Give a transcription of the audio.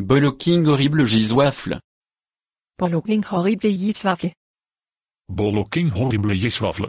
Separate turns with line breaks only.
Bolocking horrible giswafle.
Bolocking horrible giswafle.
Bolocking horrible giswafle.